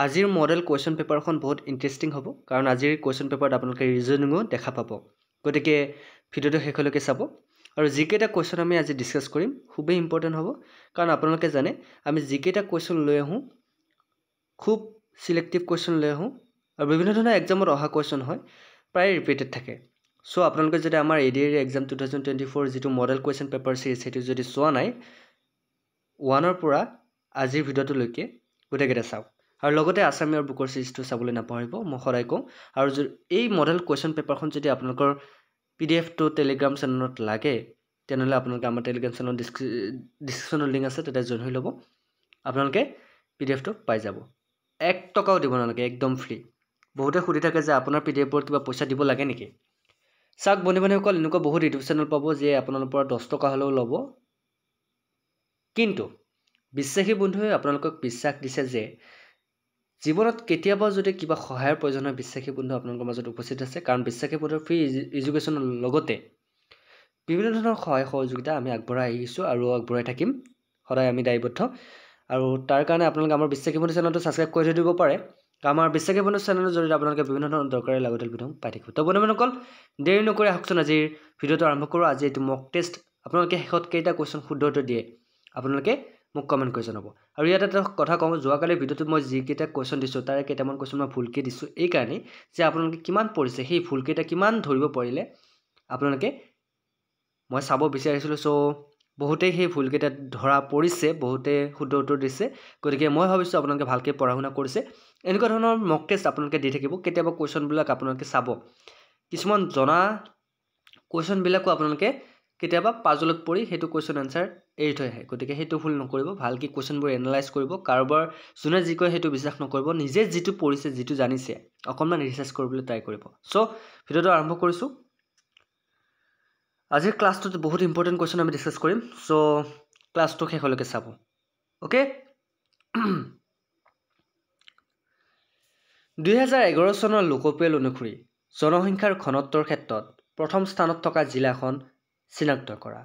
আজিৰ model question পেপাৰখন বহুত ইণ্টাৰেষ্টিং হ'ব কাৰণ আজিৰ কুৱেশ্যন পেপাৰত আপোনালোকে ৰিজনিঙো দেখা পাব গতিকে ভিডিঅ'টো শেষলৈকে চাব আৰু যিকেইটা কুৱেশ্যন আমি আজি ডিছকাছ কৰিম খুবেই ইম্পৰ্টেণ্ট হ'ব কাৰণ আপোনালোকে জানে আমি যিকেইটা কুৱেশ্যন লৈ আহোঁ খুব ছিলেক্টিভ কুৱেশ্যন লৈ আহোঁ আৰু বিভিন্ন ধৰণৰ এক্সামত অহা কুৱেশ্যন হয় প্ৰায় ৰিপিটেড থাকে চ' আপোনালোকে যদি আমাৰ এডিএৰ exam two thousand twenty four যিটো মডেল কুৱেশ্যন পেপাৰ চিৰিজ সেইটো যদি চোৱা নাই ওৱানৰ পৰা আজিৰ ভিডিঅ'টোলৈকে গোটেইকেইটা চাওক আৰু লগতে আছামী বুকৰ চিৰিজটো চাবলৈ নাপাহৰিব মই সদায় কওঁ আৰু এই মডেল কুৱেশ্যন পেপাৰখন যদি আপোনালোকৰ পি ডি এফটো টেলিগ্ৰাম চেনেলত লাগে তেনেহ'লে আপোনালোকে আমাৰ টেলিগ্ৰাম চেনেলত ডিছক্ৰি ডিছক্ৰিপশ্যনৰ লিংক আছে তাতে জইন হৈ ল'ব আপোনালোকে পি ডি এফটো পাই যাব এক টকাও দিব নালাগে একদম ফ্ৰী বহুতে সুধি থাকে যে আপোনাৰ পি ডি এফৰ কিবা পইচা দিব লাগে নেকি চাওক বন্ধু বান্ধৱীসকল এনেকুৱা বহুত ইউটিউব চেনেল পাব যে আপোনালোকৰ পৰা দহ টকা হ'লেও ল'ব কিন্তু বিশ্বাসী বন্ধুৱে আপোনালোকক বিশ্বাস দিছে যে জীৱনত কেতিয়াবা যদি কিবা সহায়ৰ প্ৰয়োজন হয় বিশ্বাসী বন্ধু আপোনালোকৰ মাজত উপস্থিত আছে কাৰণ বিশ্বাসী বন্ধুৰ ফ্ৰী এডুকেশ্যনৰ লগতে বিভিন্ন ধৰণৰ সহায় সহযোগিতা আমি আগবঢ়াই আহিছোঁ আৰু আগবঢ়াই থাকিম সদায় আমি দায়বদ্ধ আৰু তাৰ কাৰণে আপোনালোকে আমাৰ বিশ্বাসী বন্ধু চেনেলটো ছাবস্ক্ৰাইব কৰি থৈ দিব পাৰে আমাৰ বিশ্বাসী বন্ধু চেনেলৰ জৰিয়তে আপোনালোকে বিভিন্ন ধৰণৰ দৰকাৰী লাগতিয়াল বিধ পাই থাকিব তো বন্ধুবানসকল দেৰি নকৰি আহকচোন আজিৰ ভিডিঅ'টো আৰম্ভ কৰোঁ আজি এইটো মক টেষ্ট আপোনালোকে শেষত কেইটা কুৱেশ্যন শুদ্ধ উত্তৰ দিয়ে আপোনালোকে মোক কমেণ্ট কৰি জনাব আৰু ইয়াত এটা কথা কওঁ যোৱাকালি ভিডিঅ'টোত মই যিকেইটা কুৱেশ্যন দিছোঁ তাৰে কেইটামান কুৱেশ্যন মই ভুলকৈ দিছোঁ এইকাৰণেই যে আপোনালোকে কিমান পৰিছে সেই ভুলকেইটা কিমান ধৰিব পাৰিলে আপোনালোকে মই চাব বিচাৰিছিলোঁ চ' বহুতেই সেই ভুলকেইটা ধৰা পৰিছে বহুতে শুদ্ধ উত্তৰ দিছে গতিকে মই ভাবিছোঁ আপোনালোকে ভালকৈ পঢ়া শুনা কৰিছে এনেকুৱা ধৰণৰ মক টেষ্ট আপোনালোকে দি থাকিব কেতিয়াবা কুৱেশ্যনবিলাক আপোনালোকে চাব কিছুমান জনা কুৱেশ্যনবিলাকো আপোনালোকে কেতিয়াবা পাজলত পৰি সেইটো কুৱেশ্যন এনচাৰ এৰি থৈ আহে গতিকে সেইটো ভুল নকৰিব ভালকৈ কুৱেশ্যনবোৰ এনালাইজ কৰিব কাৰোবাৰ যোনে যি কয় সেইটো বিশ্বাস নকৰিব নিজে যিটো পঢ়িছে যিটো জানিছে অকণমান ৰিচাৰ্চ কৰিবলৈ ট্ৰাই কৰিব চ' ভিডিঅ'টো আৰম্ভ কৰিছোঁ আজিৰ ক্লাছটোত বহুত ইম্পৰ্টেণ্ট কুৱেশ্যন আমি ডিছকাছ কৰিম চ' ক্লাছটো শেষলৈকে চাব অ'কে দুহেজাৰ এঘাৰ চনৰ লোকপিয়ল অনুসৰি জনসংখ্যাৰ ঘনত্বৰ ক্ষেত্ৰত প্ৰথম স্থানত থকা জিলাখন চিনাক্ত কৰা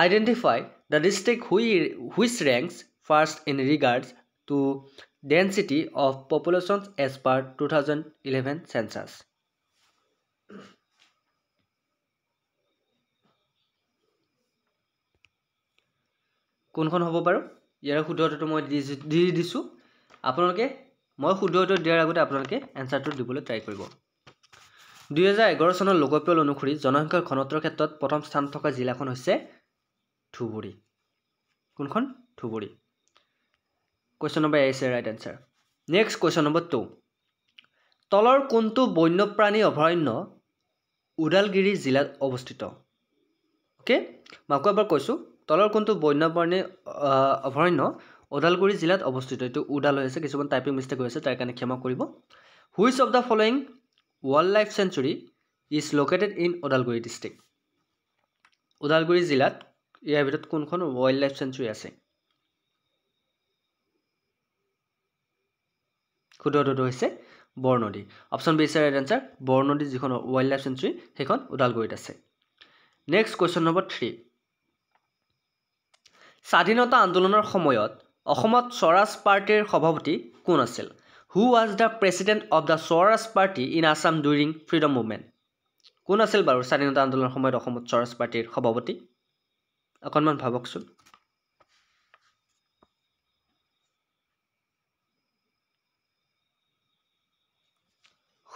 identify the district which which ranks first in regards to density of population as per two thousand eleven census কোনখন হ'ব বাৰু ইয়াৰে শুদ্ধ উত্তৰটো মই দি দিছোঁ আপোনালোকে মই শুদ্ধ উত্তৰ দিয়াৰ আগতে আপোনালোকে এনচাৰটো দিবলৈ ট্ৰাই কৰিব দুহেজাৰ এঘাৰ চনৰ লোকপিয়ল অনুসৰি জনসংখ্যাৰ ঘনত্বৰ ক্ষেত্ৰত প্ৰথম স্থান থকা জিলাখন হৈছে ধুবুৰী কোনখন Dhubri question number is A right answer next question number two তলৰ কোনটো বন্যপ্ৰাণী অভয়াৰণ্য ওদালগিৰি জিলাত অৱস্থিত অ'কে মই আকৌ এবাৰ কৈছোঁ তলৰ কোনটো বন্যপ্ৰাণী অভয়াৰণ্য ওদালগুৰি জিলাত অৱস্থিত এইটো ওদাল হৈ আছে কিছুমান টাইপিং মিষ্টেক হৈ আছে তাৰ কাৰণে ক্ষমা কৰিব which of the following wild life sanctuary is located in Udalguri district Udalguri জিলাত ইয়াৰ ভিতৰত কোনখন ৱাইল্ড লাইফ চেঞ্চুৰী আছে শুদ্ধটো হৈছে Barnadi option B sir right Barnadi যিখন ৱাইল্ড লাইফ চেঞ্চুৰী সেইখন ওদালগুৰিত আছে নেক্সট কুৱেশ্যন নম্বৰ থ্ৰী স্বাধীনতা আন্দোলনৰ সময়ত অসমত স্বৰাজ পাৰ্টীৰ সভাপতি কোন আছিল who was the president of the Swaraj party in Assam during freedom movement কোন আছিল বাৰু স্বাধীনতা আন্দোলনৰ সময়ত অসমত স্বৰাজ পাৰ্টিৰ সভাপতি অকণমান ভাবকচোন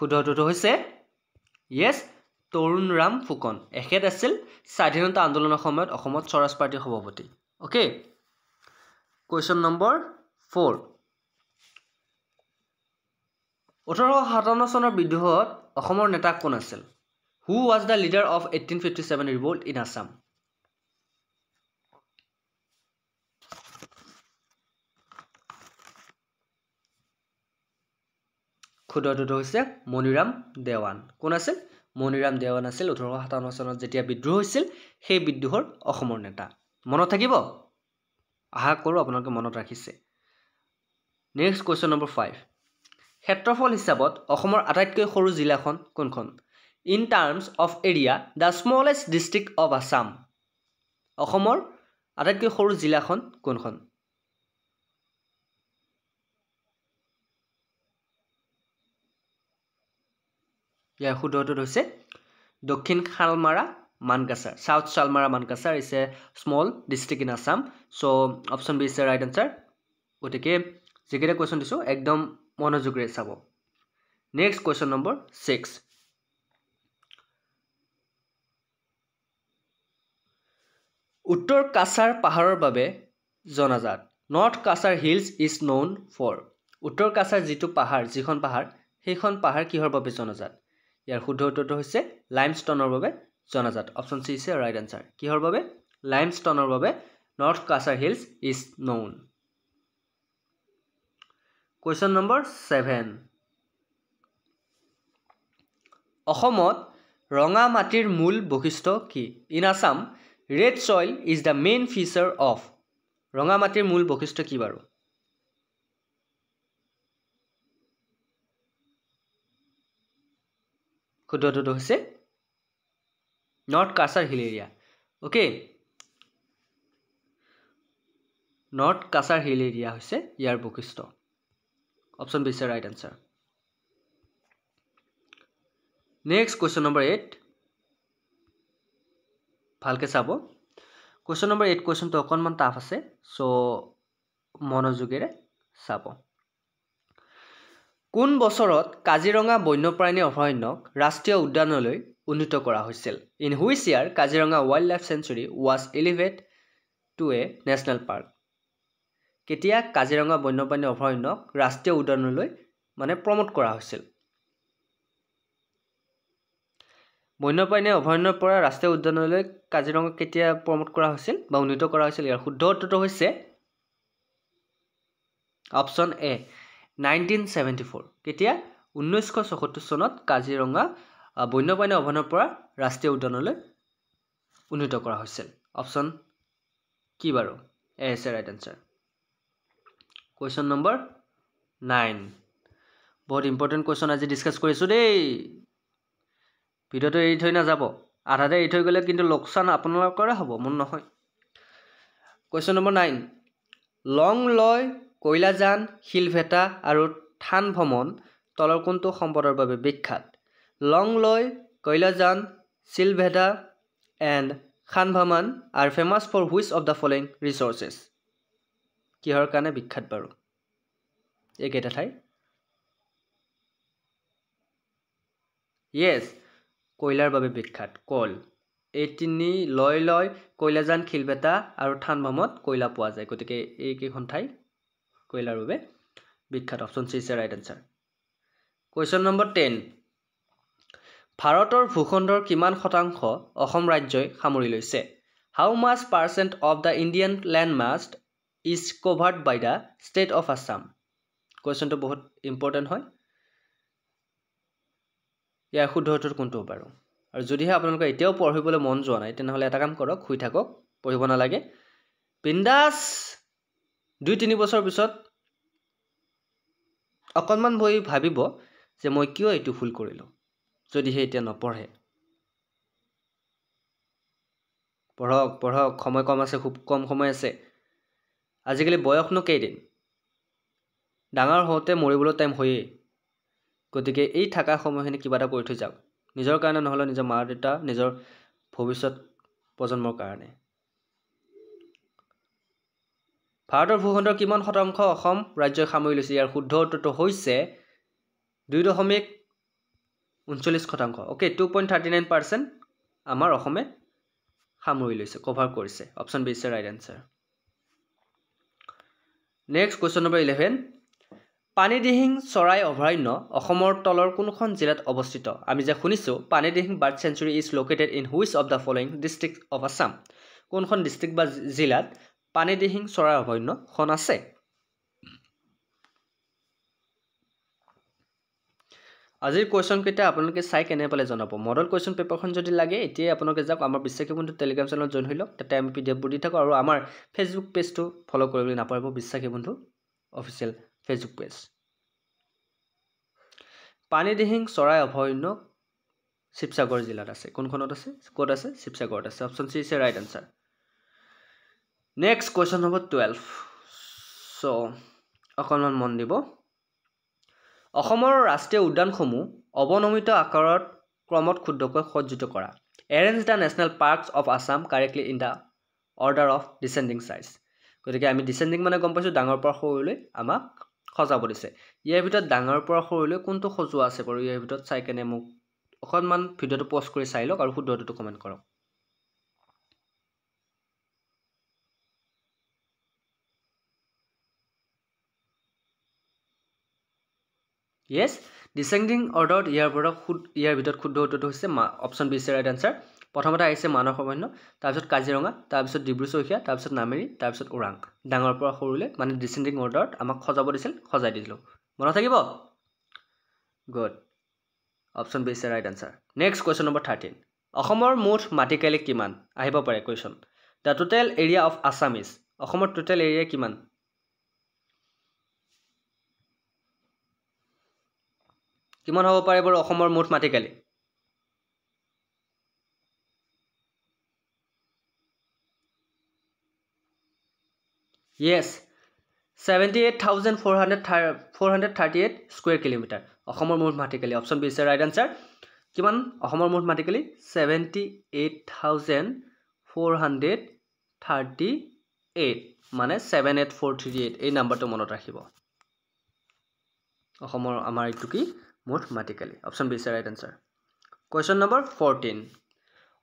শুদ্ধটোতো হৈছে য়েছ তৰুণ ৰাম ফুকন এখেত আছিল স্বাধীনতা আন্দোলনৰ সময়ত অসমত স্বৰাজ পাৰ্টিৰ সভাপতি অ'কে কুৱেশ্যন নম্বৰ ফ'ৰ ওঠৰশ সাতাৱন্ন চনৰ বিদ্ৰোহত অসমৰ নেতা কোন আছিল who was the leader of eighteen fifty seven revolt in Assam ক্ষুদ্ৰ হৈছে মণিৰাম দেৱান কোন আছিল মণিৰাম দেৱান আছিল ওঠৰশ সাতাৱন্ন চনত যেতিয়া বিদ্ৰোহ হৈছিল সেই বিদ্ৰোহৰ অসমৰ নেতা মনত থাকিব আশা কৰোঁ আপোনালোকে মনত ৰাখিছে নেক্সট কুৱেশ্যন নম্বৰ ফাইভ ক্ষেত্ৰফল হিচাপত অসমৰ আটাইতকৈ সৰু জিলাখন কোনখন in terms of area the smallest district of Assam অসমৰ আটাইতকৈ সৰু জিলাখন কোনখন ইয়াৰ শুদ্ধটোত হৈছে Dakshin Salmara Mankachar south Salmara Mankachar is a small district in Assam so' option B is a right answer গতিকে যিকেইটা কুৱেশ্যন দিছোঁ একদম মনোযোগেৰে চাব নেক্সট কুৱেশ্যন নম্বৰ ছিক্স উত্তৰ কাছাৰ পাহাৰৰ বাবে জনাজাত north Cachar hills is known for Uttar Cachar যিটো পাহাৰ যিখন পাহাৰ সেইখন পাহাৰ কিহৰ বাবে জনাজাত ইয়াৰ শুদ্ধ উত্তৰটো হৈছে লাইম ষ্টনৰ বাবে জনাজাত অপশ্যন চি হৈছে ৰাইট এনচাৰ কিহৰ বাবে লাইম ষ্টনৰ বাবে north Cachar hills is known question number seven অসমত ৰঙা মাটিৰ মূল বৈশিষ্ট্য কি in Assam red soil is the main feature of ৰঙা মাটিৰ মূল বৈশিষ্ট্য কি বাৰু শুদ্ধটোটো হৈছে north Cachar hill area okay north Cachar hill area হৈছে ইয়াৰ বৈশিষ্ট্য option B is right answer next question number eight ভালকৈ চাব কুৱেশ্যন নম্বৰ এইট কুৱেশ্যনটো অকণমান টাফ আছে চ' মনোযোগেৰে চাব কোন বছৰত কাজিৰঙা বন্যপ্ৰাণী অভয়াৰণ্যক ৰাষ্ট্ৰীয় উদ্যানলৈ উন্নীত কৰা হৈছিল ইন হুইচ ইয়াৰ Kaziranga wild life sanctuary was elevate to a national park কেতিয়া কাজিৰঙা বন্যপ্ৰাণী অভয়াৰণ্যক ৰাষ্ট্ৰীয় উদ্যানলৈ মানে প্ৰমোট কৰা হৈছিল বন্যপ্ৰাণী অভয়াৰণ্যৰ পৰা ৰাষ্ট্ৰীয় উদ্যানলৈ কাজিৰঙাক কেতিয়া প্ৰমোট কৰা হৈছিল বা উন্নীত কৰা হৈছিল ইয়াৰ শুদ্ধ উত্তৰটো হৈছে option A nineteen seventy four কেতিয়া ঊনৈছশ চৌসত্তৰ চনত কাজিৰঙা বন্যপ্ৰাণী অভয়াৰণ্যৰ পৰা ৰাষ্ট্ৰীয় উদ্যানলৈ উন্নীত কৰা হৈছিল অপশ্যন কি বাৰু A is A right answer question number nine বহুত ইম্পৰ্টেণ্ট কুৱেশ্যন আজি ডিছকাছ কৰিছোঁ দেই ভিডিঅ'টো এৰি থৈ নাযাব আধাতে এৰি থৈ গ'লে কিন্তু লোকচান আপোনালোকৰে হ'ব মোৰ নহয় কুৱেশ্যন নম্বৰ নাইন লং লয় কয়লাজান শিলভেটা আৰু থান ভ্ৰমণ তলৰ কোনটো সম্পদৰ বাবে বিখ্যাত লং লয় কয়লাজান শিলভেটা এণ্ড খান ভ্ৰমণ are famous for which of the following resources কিহৰ কাৰণে বিখ্যাত বাৰু এইকেইটা ঠাই য়েছ কয়লাৰ বাবে বিখ্যাত কল এই তিনি লয় লয় কয়লাজান খিলবেটা আৰু থান বামত কয়লা পোৱা যায় গতিকে এইকেইখন ঠাই কয়লাৰ বাবে বিখ্যাত option C is a right answer question number ten ভাৰতৰ ভূখণ্ডৰ কিমান শতাংশ অসম ৰাজ্যই সামৰি লৈছে how much percent of the Indian land mass is covered by the state of Assam কুৱেশ্যনটো বহুত ইম্পৰ্টেণ্ট হয় ইয়াৰ শুদ্ধ উত্তৰ কোনটো বাৰু আৰু যদিহে আপোনালোকে এতিয়াও পঢ়িবলৈ মন যোৱা নাই তেনেহ'লে এটা কাম কৰক শুই থাকক পঢ়িব নালাগে পিণ্ডাচ দুই তিনি বছৰ পিছত অকণমান বহি ভাবিব যে মই কিয় এইটো ভুল কৰিলোঁ যদিহে এতিয়া নপঢ়ে পঢ়ক পঢ়ক সময় কম আছে খুব কম সময় আছে আজিকালি বয়সনো কেইদিন ডাঙৰ হওঁতে মৰিবলৈ টাইম হয়েই গতিকে এই থকা সময়খিনি কিবা এটা কৰি থৈ যাওক নিজৰ কাৰণে নহ'লে নিজৰ মা দেউতা নিজৰ ভৱিষ্যত প্ৰজন্মৰ কাৰণে ভাৰতৰ ভূখণ্ডৰ কিমান শতাংশ অসম ৰাজ্যই সামৰি লৈছে ইয়াৰ শুদ্ধ উত্তৰটো হৈছে দুই দশমিক ঊনচল্লিছ শতাংশ okay two point thirty nine percent আমাৰ অসমে সামৰি লৈছে কভাৰ কৰিছে option B is a right answer next question number eleven Panidihing চৰাই অভয়াৰণ্য অসমৰ তলৰ কোনখন জিলাত অৱস্থিত আমি যে শুনিছোঁ Panidihing bird sanctuary is located in which of the following district of Assam কোনখন ডিষ্ট্ৰিক্ট বা জিলাত পানীদিহিং চৰাই অভয়াৰণ্যখন আছে আজিৰ কুৱেশ্যনকেইটা আপোনালোকে চাই কেনে পালে জনাব মডেল কুৱেশ্যন পেপাৰখন যদি লাগে এতিয়াই আপোনালোকে যাওক আমাৰ বিশ্বাসী বন্ধু টেলিগ্ৰাম চেনেলত জইন হৈ লওক তাতে আমি পি ডি এফবোৰ দি থাকোঁ আৰু আমাৰ ফেচবুক পেজটো ফ'ল' কৰিবলৈ নাপাহৰিব বিশ্বাসী বন্ধু অফিচিয়েল ফেচবুক পেজ পানীদিহিং চৰাই অভয়াৰণ্য শিৱসাগৰ জিলাত আছে কোনখনত আছে ক'ত আছে শিৱসাগৰত আছে option C is right answer next question হ'ব টুৱেলভ চ' অকণমান মন দিব অসমৰ ৰাষ্ট্ৰীয় উদ্যানসমূহ অৱনমিত আকাৰত ক্ৰমত ক্ষুদ্ৰকৈ সজ্জিত কৰা arrange the national parks of Assam correctly in the order of descending size গতিকে আমি ডিচেণ্ডিং মানে গম পাইছোঁ ডাঙৰ পৰা সৰুলৈ আমাক সজাব দিছে ইয়াৰ ভিতৰত ডাঙৰ পৰা সৰুলৈ কোনটো সজোৱা আছে বাৰু ইয়াৰ ভিতৰত চাই কেনে মোক অকণমান ভিডিঅ'টো প'জ কৰি চাই লওক আৰু শুদ্ধটোতো কমেণ্ট কৰক yes descending order ইয়াৰ পৰা শুদ্ধ ইয়াৰ ভিতৰত শুদ্ধ উত্তৰটো হৈছে option B is right answer প্ৰথমতে আহিছে মানৱ সমান্য তাৰপিছত কাজিৰঙা তাৰপিছত ডিব্ৰু চৈখীয়া তাৰপিছত নামেৰী তাৰপিছত ওৰাং ডাঙৰৰ পৰা সৰুলৈ মানে ডিচেণ্ডিং অৰ্ডাৰত আমাক সজাব দিছিল সজাই দিছিলোঁ মনত থাকিব good option B is right answer next question number thirteen অসমৰ মুঠ মাটিকালি কিমান আহিব পাৰে question the total area of Assam is অসমৰ টোটেল এৰিয়া কিমান কিমান হ'ব পাৰে বাৰু অসমৰ মুঠ মাটিকালি yes seventy eight thousand four hundred three four hundred thirty eight square kilometre অসমৰ মুঠ মাটিকালি option B sir right answer কিমান অসমৰ মুঠ মাটিকালি seventy eight thousand four hundred thirty eight মানে seven eight four three eight এই নাম্বাৰটো মনত ৰাখিব অসমৰ আমাৰ এইটো কি মুঠ মাটিকালি option B is the right answer question number fourteen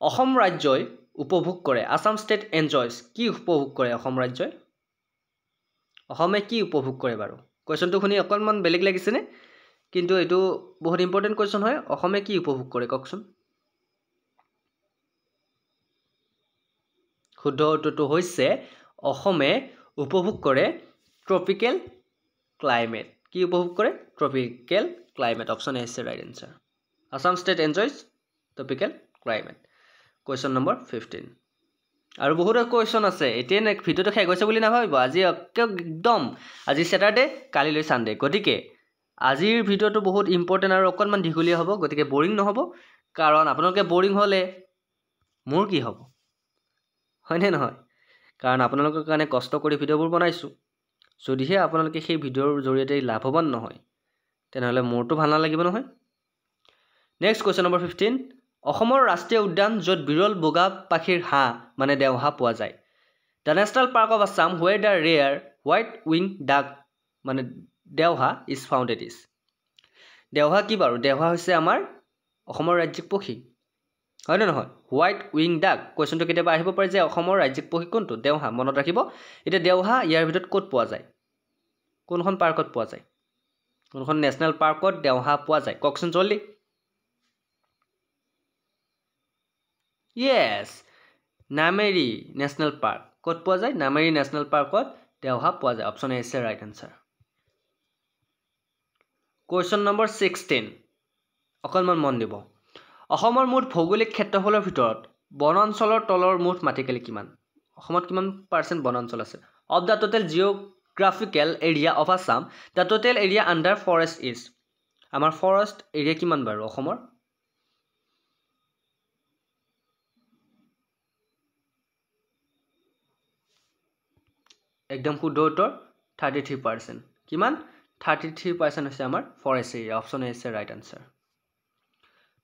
Assam ৰাজ্যই উপভোগ কৰে আছাম ষ্টেট এনজয়ছ কি উপভোগ কৰে অসম ৰাজ্যই অসমে কি উপভোগ কৰে বাৰু কুৱেশ্যনটো শুনি অকণমান বেলেগ লাগিছেনে কিন্তু এইটো বহুত ইম্পৰ্টেণ্ট কুৱেশ্যন হয় অসমে কি উপভোগ কৰে কওকচোন শুদ্ধ উত্তৰটো হৈছে অসমে উপভোগ কৰে ট্ৰপিকেল ক্লাইমেট কি উপভোগ কৰে ট্ৰপিকেল ক্লাইমেট অপশ্যন আহিছে right answer Assam state enjoys topical climate question number fifteen আৰু বহুতো কুৱেশ্যন আছে এতিয়া ভিডিঅ'টো শেষ হৈছে বুলি নাভাবিব আজি একদম আজি ছেটাৰডে কালিলৈ ছানডে গতিকে আজিৰ ভিডিঅ'টো বহুত ইম্পৰ্টেণ্ট আৰু অকণমান দীঘলীয়া হ'ব গতিকে বৰিং নহ'ব কাৰণ আপোনালোকে বৰিং হ'লে মোৰ কি হ'ব হয়নে নহয় কাৰণ আপোনালোকৰ কাৰণে কষ্ট কৰি ভিডিঅ'বোৰ বনাইছোঁ যদিহে আপোনালোকে সেই ভিডিঅ'ৰ জৰিয়তে লাভৱান নহয় তেনেহ'লে মোৰতো ভাল নালাগিব নহয় নেক্সট কুৱেশ্যন নম্বৰ ফিফটিন অসমৰ ৰাষ্ট্ৰীয় উদ্যান য'ত বিৰল বগা পাখিৰ হাঁহ মানে দেওহাঁহ পোৱা যায় the national park of Assam where the rare white wing duck মানে দেওহাঁহ ইজ ফাউণ্ড এট ইজ দেওহাঁহ কি বাৰু দেওহাঁহ হৈছে আমাৰ অসমৰ ৰাজ্যিক পক্ষী হয় নে নহয় হোৱাইট উইং ডাক কুৱেশ্যনটো কেতিয়াবা আহিব পাৰে যে অসমৰ ৰাজ্যিক পক্ষী কোনটো দেওহাঁহ মনত ৰাখিব এতিয়া দেওহাঁহ ইয়াৰ ভিতৰত ক'ত পোৱা যায় কোনখন পাৰ্কত পোৱা যায় কোনখন নেশ্যনেল পাৰ্কত দেওহা পোৱা যায় কওকচোন জল্দি য়েছ নামেৰি নেশ্যনেল পাৰ্ক ক'ত পোৱা যায় নামেৰি নেশ্যনেল পাৰ্কত দেওহা পোৱা যায় option A right answer question number sixteen অকণমান মন দিব অসমৰ মুঠ ভৌগোলিক ক্ষেত্ৰফলৰ ভিতৰত বনাঞ্চলৰ তলৰ মুঠ মাটিকালি কিমান অসমত কিমান পাৰ্চেণ্ট বনাঞ্চল আছে of the total geo' geographical area of Assam the total area under forest is আমাৰ ফৰেষ্ট এৰিয়া কিমান বাৰু অসমৰ একদম শুদ্ধ উত্তৰ থাৰ্টি থ্ৰী পাৰ্চেণ্ট কিমান থাৰ্টি থ্ৰী পাৰ্চেণ্ট হৈছে আমাৰ ফৰেষ্ট এৰিয়া অপশ্যন এ হৈছে right answer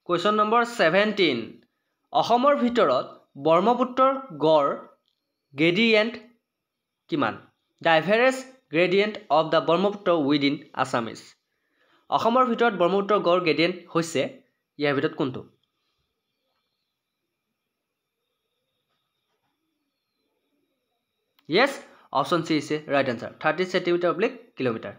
question number seventeen অসমৰ ভিতৰত ব্ৰহ্মপুত্ৰৰ গড় গেডিয়েণ্ট কিমান average gradient of the Brahmaputra within Assamese অসমৰ ভিতৰত ব্ৰহ্মপুত্ৰ গড় গ্ৰেডিয়েণ্ট হৈছে ইয়াৰ ভিতৰত কোনটো য়েছ অপশ্যন চি হৈছে right answer thirty centimetre oblique kilometre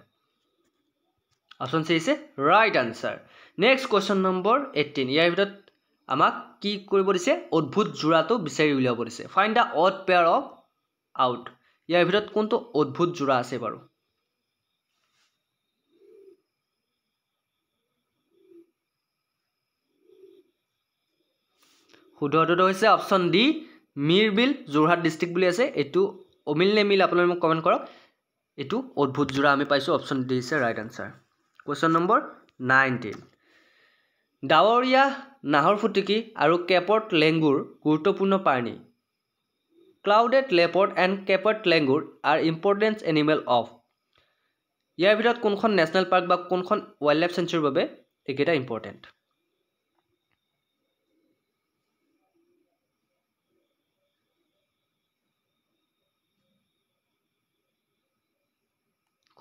option C হৈছে right answer next question number eighteen ইয়াৰ ভিতৰত আমাক কি কৰিব দিছে অদ্ভুত যোৰাটো বিচাৰি উলিয়াব দিছে find the odd pair of out ইয়াৰ ভিতৰত কোনটো অদ্ভুত যোৰা আছে বাৰু শুদ্ধ হৈছে অপশ্যন ডি মিৰ বিল যোৰহাট ডিষ্ট্ৰিক্ট বুলি আছে এইটো অমিল নে মিল আপোনালোকে মোক কমেণ্ট কৰক এইটো অদ্ভুত যোৰা আমি পাইছোঁ অপশ্যন ডি হৈছে right answer question number nineteen ডাৱৰীয়া নাহৰ ফুটিকি আৰু কেপৰ্ট লেংগুৰ গুৰুত্বপূৰ্ণ প্ৰাণী clouded leopard and capped langur are important animal of ইয়াৰ ভিতৰত কোনখন নেশ্যনেল পাৰ্ক বা কোনখন ৱাইল্ড লাইফ চেঞ্চুৰীৰ বাবে এইকেইটা ইম্পৰ্টেণ্ট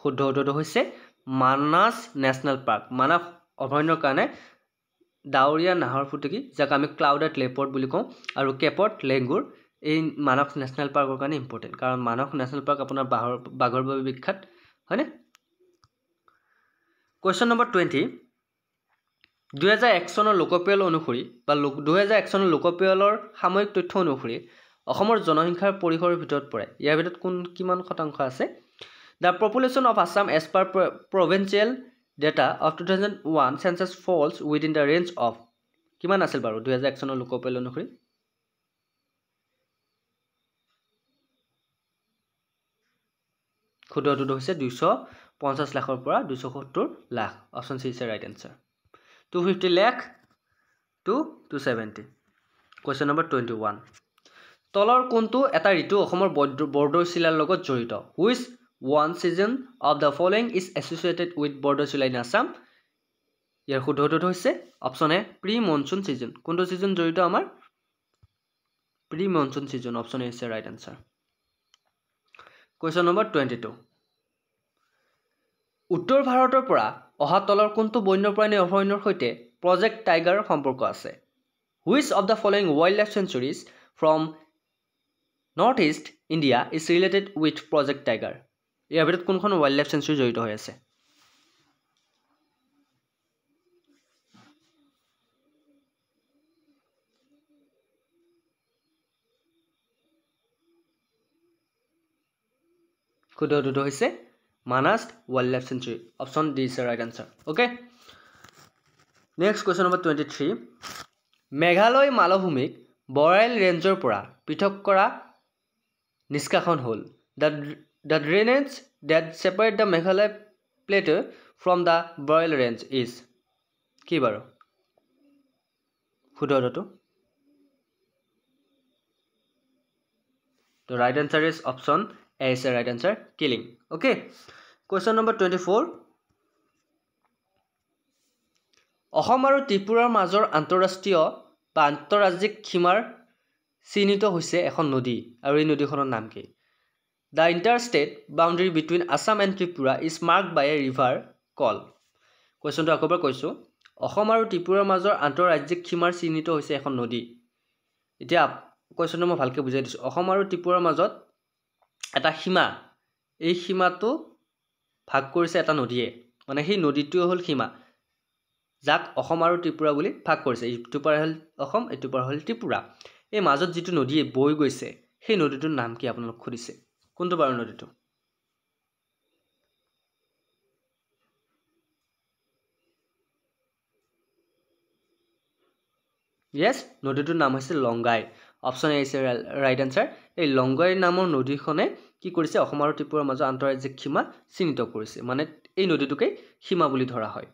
শুদ্ধ উত্তৰটো হৈছে মানাছ নেশ্যনেল পাৰ্ক মানাহ অভয়াৰণ্যৰ কাৰণে ডাৱৰীয়া নাহৰ ফুটুকী যাক আমি ক্লাউডেড লেপৰ্ড বুলি কওঁ আৰু কেপৰ্ড লেংগুৰ এই মানস নেশ্যনেল পাৰ্কৰ কাৰণে ইম্পৰ্টেণ্ট কাৰণ মানস নেশ্যনেল পাৰ্ক আপোনাৰ বাহৰ বাঘৰ বাবে বিখ্যাত হয়নে কুৱেশ্যন নম্বৰ টুৱেণ্টি দুহেজাৰ এক চনৰ লোকপিয়ল অনুসৰি বা লোক দুহেজাৰ এক চনৰ লোকপিয়লৰ সাময়িক তথ্য অনুসৰি অসমৰ জনসংখ্যাৰ পৰিসৰৰ ভিতৰত পৰে ইয়াৰ ভিতৰত কোন কিমান শতাংশ আছে the population of Assam as per provincial data of two thousand one census falls within the range of কিমান আছিল বাৰু দুহেজাৰ এক চনৰ লোকপিয়ল অনুসৰি ক্ষুদ্ৰটোত হৈছে দুইশ পঞ্চাছ লাখৰ পৰা দুইশ সত্তৰ লাখ অপশ্যন চি হৈছে right answer two fifty lakh to two seventy question number twenty one তলৰ কোনটো এটা ঋতু অসমৰ বৰ্দ বৰদৈচিলাৰ লগত জড়িত which one season of the following is associated with Bordoisila in Assam ইয়াৰ শুদ্ধটোত হৈছে option A pre monsoon season কোনটো ছিজন জড়িত আমাৰ pre monsoon season option A হৈছে right answer question number twenty two উত্তৰ ভাৰতৰ পৰা অহা তলৰ কোনটো বন্যপ্ৰাণী অভয়াৰণ্যৰ সৈতে প্ৰজেক্ট টাইগাৰৰ সম্পৰ্ক আছে which of the following wildlife sanctuaries from north east India is related with project tiger ইয়াৰ ভিতৰত কোনখন ৱাইল্ড লাইফ চেঞ্চুৰি জড়িত হৈ আছে শুদ্ধ দুটো হৈছে Manas wild life sanctuary option D is right answer okay next question number twenty three Meghalaya মালভূমিক বৰাইল ৰেঞ্জৰ পৰা পৃথক কৰা নিষ্কাশন হ'ল the the drainage that separate the Meghalaya plate from the Barail range is কি বাৰু শুদ্ধটো the right answer is option A is the right answer, killing. Okay. Question number 24. Ahamaru Tipura Major Antorastio Pantorazik Kimar Sinito Huse Ekon Nodi. Ari Nodi Hono Namke. The interstate boundary between Assam and Tripura is marked by a river called. Question to Akoba Koso. Ahamaru Tipura Major Antorazik Kimar Sinito Huse Ekon Nodi. It is up. কুৱেশ্যনটো মই ভালকৈ বুজাই দিছোঁ অসম আৰু ত্ৰিপুৰাৰ মাজত এটা সীমা এই সীমাটো ভাগ কৰিছে এটা নদীয়ে মানে সেই নদীটোৱে হ'ল সীমা যাক অসম আৰু ত্ৰিপুৰা বুলি ভাগ কৰিছে ইটো পাৰ হ'ল অসম ইটো পাৰ হ'ল ত্ৰিপুৰা এই মাজত যিটো নদীয়ে বৈ গৈছে সেই নদীটোৰ নাম কি আপোনালোক সুধিছে কোনটো বাৰু নদীটো য়েছ নদীটোৰ নাম হৈছে লংগাই অপশ্যন আহিছে ৰাইট এনচাৰ এই লংগৈ নামৰ নদীখনে কি কৰিছে অসম আৰু ত্ৰিপুৰাৰ মাজৰ আন্তঃৰাজ্যিক সীমা চিহ্নিত কৰিছে মানে এই নদীটোকে সীমা বুলি ধৰা হয়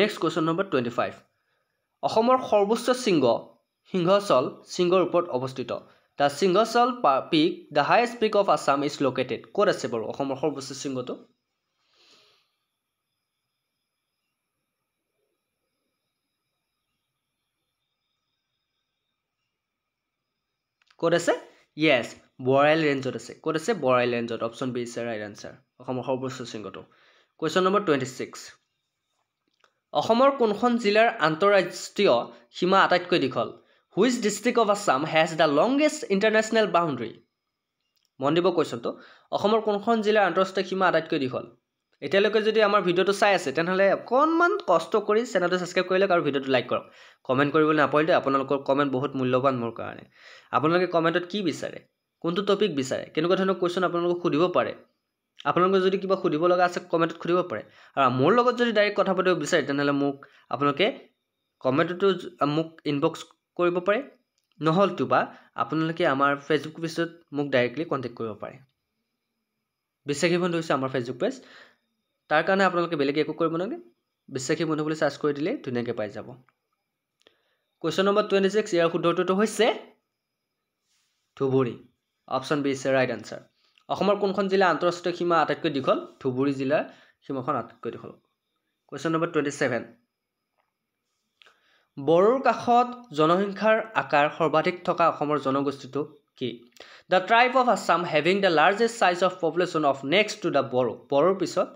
next question number twenty five অসমৰ সৰ্বোচ্চ সিংহ সিংহচল সিংহৰ ওপৰত অৱস্থিত the Singhachal peak the highest peak of Assam is located ক'ত আছে বাৰু অসমৰ সৰ্বোচ্চ সিংহটো ক'ত আছে য়েছ বৰাইল ৰেঞ্জত আছে ক'ত আছে বৰাইল ৰেঞ্জত option B is right answer অসমৰ সৰ্বোচ্চ শৃংগটো কুৱেশ্যন নম্বৰ টুৱেণ্টি ছিক্স অসমৰ কোনখন জিলাৰ আন্তঃৰাষ্ট্ৰীয় সীমা আটাইতকৈ দীঘল which district of Assam has the longest international boundary মন দিব কুৱেশ্যনটো অসমৰ কোনখন জিলাৰ আন্তঃৰাষ্ট্ৰীয় সীমা আটাইতকৈ দীঘল এতিয়ালৈকে যদি আমাৰ ভিডিঅ'টো চাই আছে তেনেহ'লে অকণমান কষ্ট কৰি চেনেলটো ছাবস্ক্ৰাইব কৰি লওক আৰু ভিডিঅ'টো লাইক কৰক কমেণ্ট কৰিবলৈ নাপাহৰিলে আপোনালোকৰ কমেণ্ট বহুত মূল্যৱান মোৰ কাৰণে আপোনালোকে কমেণ্টত কি বিচাৰে কোনটো টপিক বিচাৰে কেনেকুৱা ধৰণৰ কুৱেশ্যন আপোনালোকক সুধিব পাৰে আপোনালোকে যদি কিবা সুধিব লগা আছে কমেণ্টত সুধিব পাৰে আৰু মোৰ লগত যদি ডাইৰেক্ট কথা পাতিব বিচাৰে তেনেহ'লে মোক আপোনালোকে কমেণ্টতো মোক ইনবক্স কৰিব পাৰে নহ'লতো বা আপোনালোকে আমাৰ ফেচবুক পেজত মোক ডাইৰেক্টলি কণ্টেক্ট কৰিব পাৰে বিশ্বাসীভন হৈছে আমাৰ ফেচবুক পেজ তাৰ কাৰণে আপোনালোকে বেলেগ একো কৰিব নালাগে বিশ্বাসী বন্ধু বুলি চাৰ্চ কৰি দিলেই ধুনীয়াকৈ পাই যাব কুৱেশ্যন নম্বৰ টুৱেণ্টি ছিক্স ইয়াৰ শুদ্ধটোতো হৈছে Dhubri option B is a right answer অসমৰ কোনখন জিলা আন্তঃৰাষ্ট্ৰীয় সীমা আটাইতকৈ দীঘল ধুবুৰী জিলাৰ সীমাখন আটাইতকৈ দীঘল কুৱেশ্যন নম্বৰ টুৱেণ্টি ছেভেন বড়োৰ কাষত জনসংখ্যাৰ আকাৰ সৰ্বাধিক থকা অসমৰ জনগোষ্ঠীটো কি the tribe of Assam having the largest size of population of next to the Bodo বড়োৰ পিছত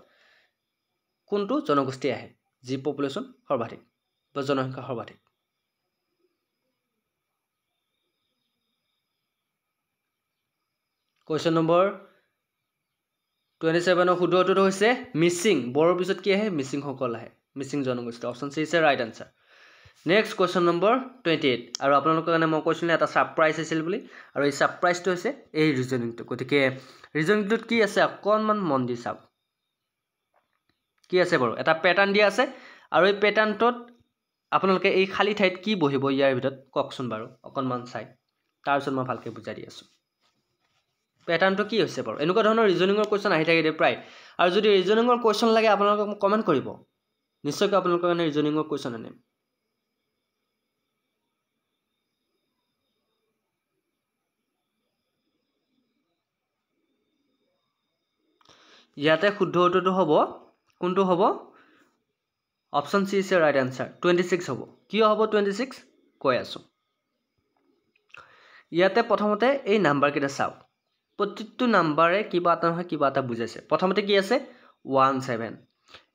কোনটো জনগোষ্ঠী আহে যি পপুলেশ্যন সৰ্বাধিক বা জনসংখ্যা সৰ্বাধিক কুৱেশ্যন নম্বৰ টুৱেণ্টি ছেভেনৰ শুদ্ধটোত হৈছে মিচিং বড়োৰ পিছত কি আহে মিচিংসকল আহে মিচিং জনগোষ্ঠী অপশ্যন চি হৈছে right answer next question number twenty eight আৰু আপোনালোকৰ কাৰণে মই কৈছিলোঁ এটা ছাৰপ্ৰাইজ আছিল বুলি আৰু এই ছাৰপ্ৰাইজটো হৈছে এই ৰিজনিংটো গতিকে ৰিজনিংটোত কি আছে অকণমান মন দি চাওক কি আছে বাৰু এটা পেটাৰ্ণ দিয়া আছে আৰু এই পেটাৰ্ণটোত আপোনালোকে এই খালী ঠাইত কি বহিব ইয়াৰ ভিতৰত কওকচোন বাৰু অকণমান চাই তাৰপিছত মই ভালকৈ বুজাই দি আছোঁ পেটাৰ্ণটো কি হৈছে বাৰু এনেকুৱা ধৰণৰ ৰিজনিঙৰ কুৱেশ্যন আহি থাকে দেই প্ৰায় আৰু যদি ৰিজনিঙৰ কুৱেশ্যন লাগে আপোনালোকক মোক কমেণ্ট কৰিব নিশ্চয়কৈ আপোনালোকৰ কাৰণে ৰিজনিঙৰ কুৱেশ্যন আনিম ইয়াতে শুদ্ধ উত্তৰটো হ'ব কোনটো হ'ব option C is a right answer twenty six হ'ব কিয় হ'ব টুৱেণ্টি ছিক্স কৈ আছোঁ ইয়াতে প্ৰথমতে এই নাম্বাৰকেইটা চাওক প্ৰতিটো নাম্বাৰে কিবা এটা নহয় কিবা এটা বুজাইছে প্ৰথমতে কি আছে ওৱান ছেভেন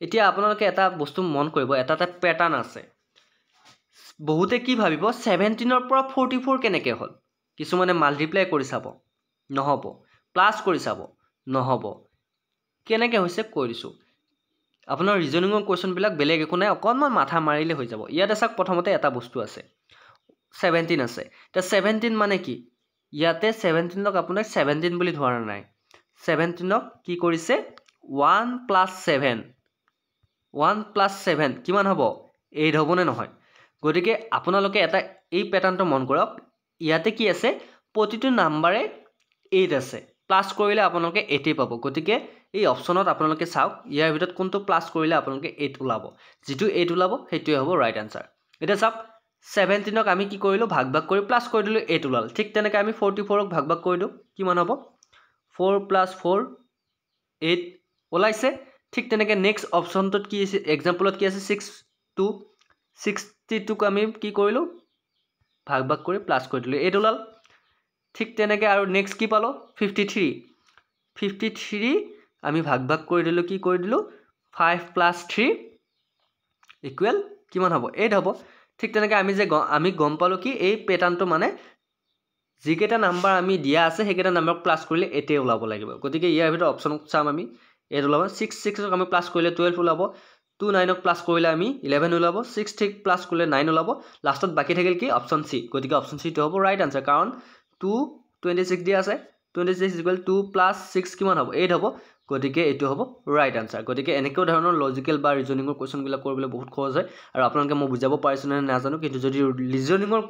এতিয়া আপোনালোকে এটা বস্তু মন কৰিব এটা এটা পেটাৰ্ণ আছে বহুতে কি ভাবিব ছেভেণ্টিনৰ পৰা ফৰ্টি ফ'ৰ কেনেকৈ হ'ল কিছুমানে মাল্টিপ্লাই কৰি চাব নহ'ব প্লাছ কৰি চাব নহ'ব কেনেকৈ হৈছে কৈ দিছোঁ আপোনাৰ ৰিজনিঙৰ কুৱেশ্যনবিলাক বেলেগ একো নাই অকণমান মাথা মাৰিলে হৈ যাব ইয়াতে চাওক প্ৰথমতে এটা বস্তু আছে ছেভেণ্টিন আছে এতিয়া ছেভেণ্টিন মানে কি ইয়াতে ছেভেণ্টিনক আপোনাৰ ছেভেণ্টিন বুলি ধৰা নাই ছেভেণ্টিনক কি কৰিছে one plus seven one plus seven কিমান হ'ব এইট হ'বনে নহয় গতিকে আপোনালোকে এটা এই পেটাৰ্ণটো মন কৰক ইয়াতে কি আছে প্ৰতিটো নাম্বাৰে এইট আছে প্লাছ কৰিলে আপোনালোকে এইটি পাব গতিকে এই অপশ্যনত আপোনালোকে চাওক ইয়াৰ ভিতৰত কোনটো প্লাছ কৰিলে আপোনালোকে এইট ওলাব যিটো এইট ওলাব সেইটোৱে হ'ব ৰাইট এনচাৰ এতিয়া চাওক ছেভেণ্টিনক আমি কি কৰিলোঁ ভাগ ভাগ কৰি প্লাছ কৰি দিলোঁ এইট ওলাল ঠিক তেনেকৈ আমি ফৰ্টি ফ'ৰক ভাগ ভাগ কৰিলোঁ কিমান হ'ব ফ'ৰ প্লাছ ফ'ৰ এইট ওলাইছে ঠিক তেনেকৈ নেক্সট অপশ্যনটোত কি আছে এক্সাম্পলত কি আছে ছিক্স টু ছিক্সটি টুক আমি কি কৰিলোঁ ভাগ ভাগ কৰি প্লাছ কৰি দিলোঁ এইট ওলাল ঠিক তেনেকৈ আৰু নেক্সট কি পালোঁ ফিফটি থ্ৰী ফিফটি থ্ৰী আমি ভাগ ভাগ কৰি দিলোঁ কি কৰি দিলোঁ ফাইভ প্লাছ থ্ৰী ইকুৱেল কিমান হ'ব এইট হ'ব ঠিক তেনেকৈ আমি যে আমি গম পালোঁ কি এই পেটাৰ্ণটো মানে যিকেইটা নাম্বাৰ আমি দিয়া আছে সেইকেইটা নাম্বাৰক প্লাছ কৰিলে এইটেই ওলাব লাগিব গতিকে ইয়াৰ ভিতৰত অপশ্যন চাম আমি এইট ওলাব ছিক্স ছিক্সক আমি প্লাছ কৰিলে টুৱেলভ ওলাব টু নাইনক প্লাছ কৰিলে আমি ইলেভেন ওলাব ছিক্স থ্ৰীক প্লাছ কৰিলে নাইন ওলাব লাষ্টত বাকী থাকিল কি অপশ্যন চি গতিকে অপশ্যন চিটো হ'ব ৰাইট আনচাৰ কাৰণ টু টুৱেণ্টি ছিক্স দিয়া আছে twenty six is equal two plus six কিমান হ'ব এইট হ'ব গতিকে এইটো হ'ব ৰাইট আনচাৰ গতিকে এনেকুৱা ধৰণৰ লজিকেল বা ৰিজনিঙৰ কুৱেশ্যনবিলাক কৰিবলৈ বহুত সহজ হয় আৰু আপোনালোকে মই বুজাব পাৰিছোঁ নে নাজানো কিন্তু যদি ৰিজনিঙৰ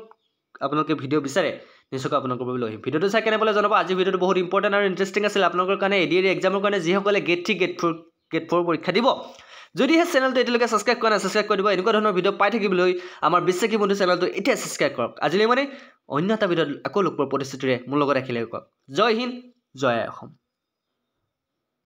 আপোনালোকে ভিডিঅ' বিচাৰে নিশ্চয়কৈ আপোনালোকৰ বাবে লৈ আহিম ভিডিঅ'টো চাই কেনেবলৈ জনাব আজি ভিডিঅ'টো বহুত ইম্পৰ্টেণ্ট আৰু ইণ্টাৰেষ্টিং আছিলে আপোনালোকৰ কাৰণে এডিএ এক্সামৰ কাৰণে যিসকলে grade three grade four grade four পৰীক্ষা দিব যদিহে চেনেলটো এতিয়ালৈকে ছাবস্ক্ৰাইব কৰা নাই ছাবস্ক্ৰাইব কৰি দিব এনেকুৱা ধৰণৰ ভিডিঅ' পাই থাকিবলৈ আমাৰ বিশ্বাসী বন্ধু চেনেলটো এতিয়া ছাবস্ক্ৰাইব কৰক আজিলৈ মানে অন্য এটা ভিডিঅ'ত আকৌ লোকৰ প্ৰতিশ্ৰুতিৰে মোৰ লগত ৰাখিলে কওক জয় হিন্দ জয় অসম